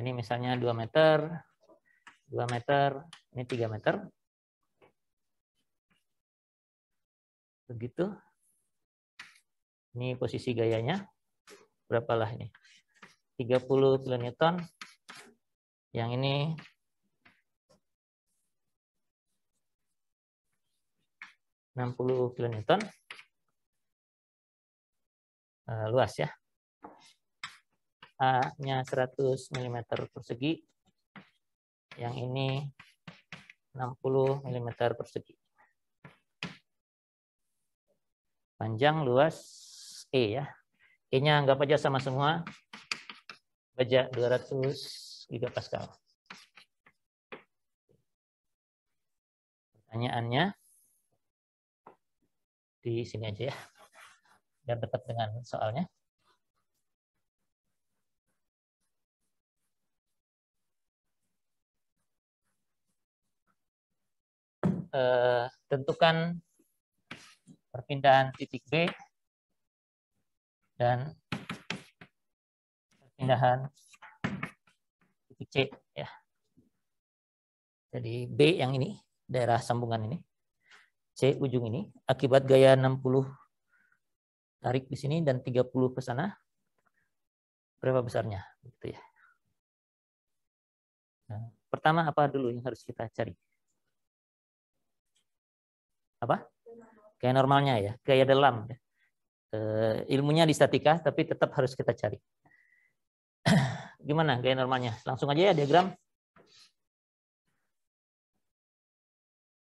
Nah, ini misalnya 2 meter, 2 meter, ini 3 meter. Begitu. Ini posisi gayanya. Berapalah ini? 30 kN. Yang ini enam puluh kilonewton eh, luas ya A-nya 100 mm persegi. Yang ini 60 mm persegi. Panjang luas E ya. E-nya anggap aja sama semua. Baja 200 gigapascal. Pertanyaannya di sini aja ya. Biar dekat dengan soalnya. eh, tentukan perpindahan titik B dan perpindahan titik C ya. Jadi B yang ini daerah sambungan ini C ujung ini akibat gaya 60 tarik di sini dan 30 ke sana berapa besarnya gitu ya. Nah, pertama apa dulu yang harus kita cari? apa? kayak normalnya ya, gaya dalam. Uh, ilmunya di statika, tapi tetap harus kita cari. Gimana gaya normalnya? Langsung aja ya diagram.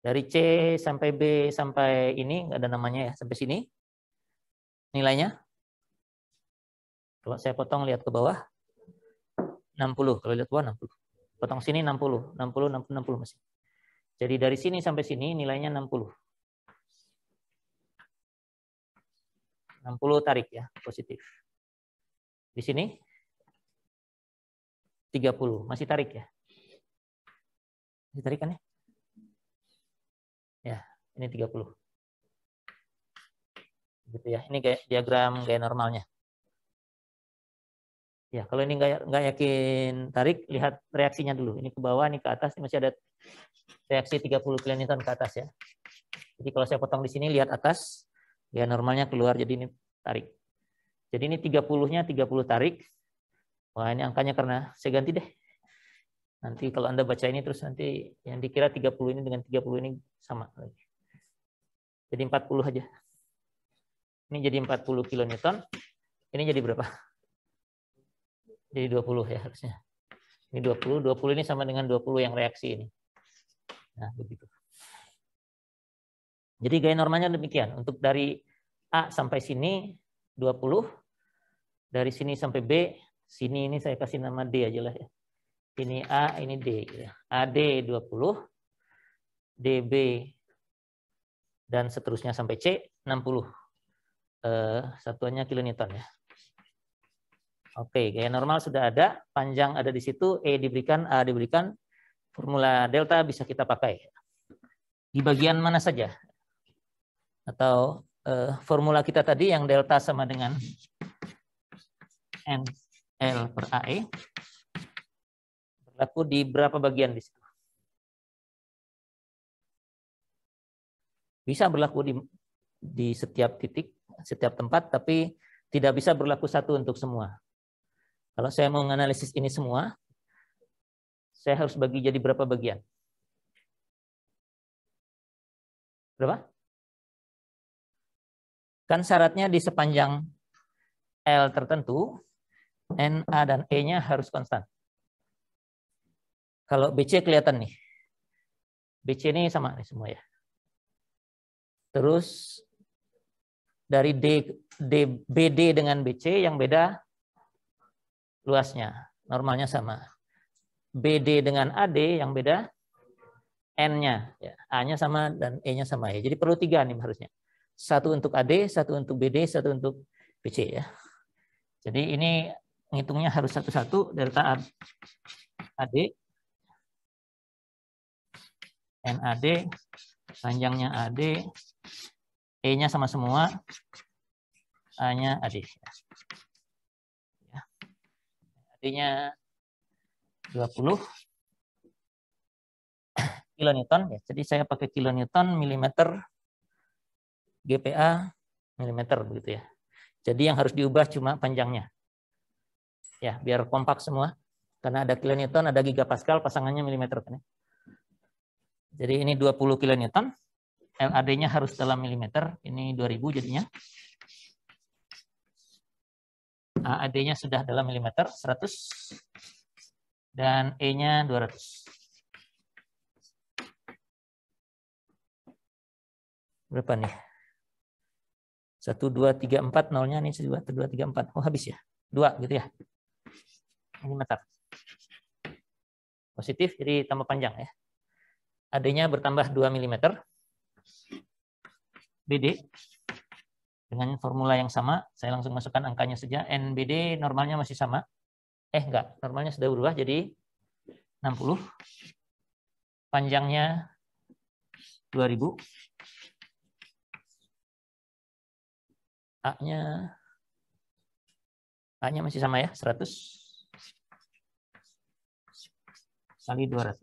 Dari C sampai B sampai ini, nggak ada namanya ya, sampai sini. Nilainya. Kalau saya potong lihat ke bawah, 60. Kalau lihat ke bawah, 60. Potong sini 60, 60, 60 masih. Jadi dari sini sampai sini nilainya 60. 60 tarik ya, positif. Di sini 30, masih tarik ya. Masih tarik kan ya? Ya, ini 30. Gitu ya. Ini gaya, diagram gaya normalnya. Ya, kalau ini nggak nggak yakin tarik, lihat reaksinya dulu. Ini ke bawah, ini ke atas, ini masih ada reaksi 30 kN ke atas ya. Jadi kalau saya potong di sini, lihat atas, Ya, normalnya keluar jadi ini tarik. Jadi ini 30-nya 30 tarik. Wah, ini angkanya karena saya ganti deh. Nanti kalau Anda baca ini terus nanti yang dikira 30 ini dengan 30 ini sama lagi. Jadi 40 aja. Ini jadi 40 kN. Ini jadi berapa? Jadi 20 ya harusnya. Ini 20, 20 ini sama dengan 20 yang reaksi ini. Nah, begitu. Jadi gaya normalnya demikian. Untuk dari A sampai sini 20, dari sini sampai B, sini ini saya kasih nama D aja lah ya. Ini A, ini D. AD 20, DB dan seterusnya sampai C 60. Eh, satuannya kilonewton ya. Oke, gaya normal sudah ada, panjang ada di situ, E diberikan, A diberikan, formula delta bisa kita pakai. Di bagian mana saja? atau uh, formula kita tadi yang delta sama dengan n l per a e berlaku di berapa bagian di situ? Bisa berlaku di di setiap titik, setiap tempat, tapi tidak bisa berlaku satu untuk semua. Kalau saya mau menganalisis ini semua, saya harus bagi jadi berapa bagian? Berapa? Kan syaratnya di sepanjang L tertentu, N, A, dan E-nya harus konstan. Kalau BC kelihatan nih. BC ini sama nih semua ya. Terus dari D, D, BD dengan BC yang beda luasnya. Normalnya sama. BD dengan AD yang beda N-nya. Ya, A-nya sama dan E-nya sama ya. Jadi perlu tiga nih harusnya satu untuk AD, satu untuk BD, satu untuk BC ya. Jadi ini ngitungnya harus satu-satu delta AD NAD panjangnya AD E-nya sama semua A-nya AD Artinya AD-nya 20 kilonewton ya. Jadi saya pakai kilonewton milimeter GPA milimeter begitu ya. Jadi yang harus diubah cuma panjangnya. Ya, biar kompak semua. Karena ada kilonewton, ada gigapascal, pasangannya milimeter kan. Ya. Jadi ini 20 kilonewton. LAD-nya harus dalam milimeter. Ini 2000 jadinya. AAD-nya sudah dalam milimeter 100 dan E-nya 200. Berapa nih? satu dua tiga empat nolnya ini satu dua tiga empat oh habis ya dua gitu ya ini mantap positif jadi tambah panjang ya adanya bertambah 2 mm BD dengan formula yang sama saya langsung masukkan angkanya saja NBD normalnya masih sama eh enggak normalnya sudah berubah jadi 60 panjangnya 2000 A-nya A-nya masih sama ya, 100 kali 200.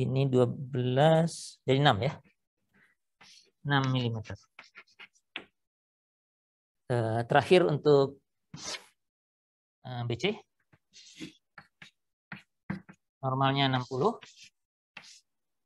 Ini 12, jadi 6 ya. 6 mm. Eh, terakhir untuk eh, BC. Normalnya 60.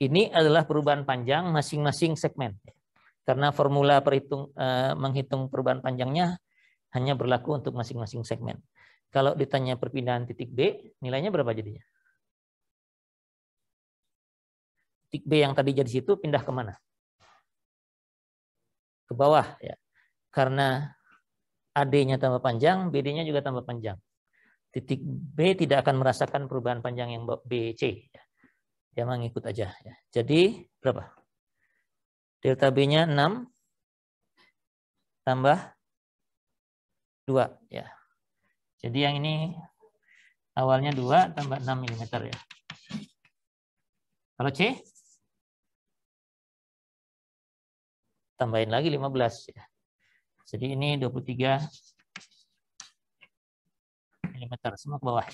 Ini adalah perubahan panjang masing-masing segmen. Karena formula perhitung eh, menghitung perubahan panjangnya hanya berlaku untuk masing-masing segmen. Kalau ditanya perpindahan titik B, nilainya berapa jadinya? Titik B yang tadi jadi situ pindah kemana? Ke bawah ya. Karena AD-nya tambah panjang, BD-nya juga tambah panjang. Titik B tidak akan merasakan perubahan panjang yang BC. Ya. Ya memang ikut aja. Ya. Jadi berapa? Delta B-nya 6 tambah 2 ya. Jadi yang ini awalnya 2 tambah 6 mm ya. Kalau C tambahin lagi 15 ya. Jadi ini 23 mm semua ke bawah.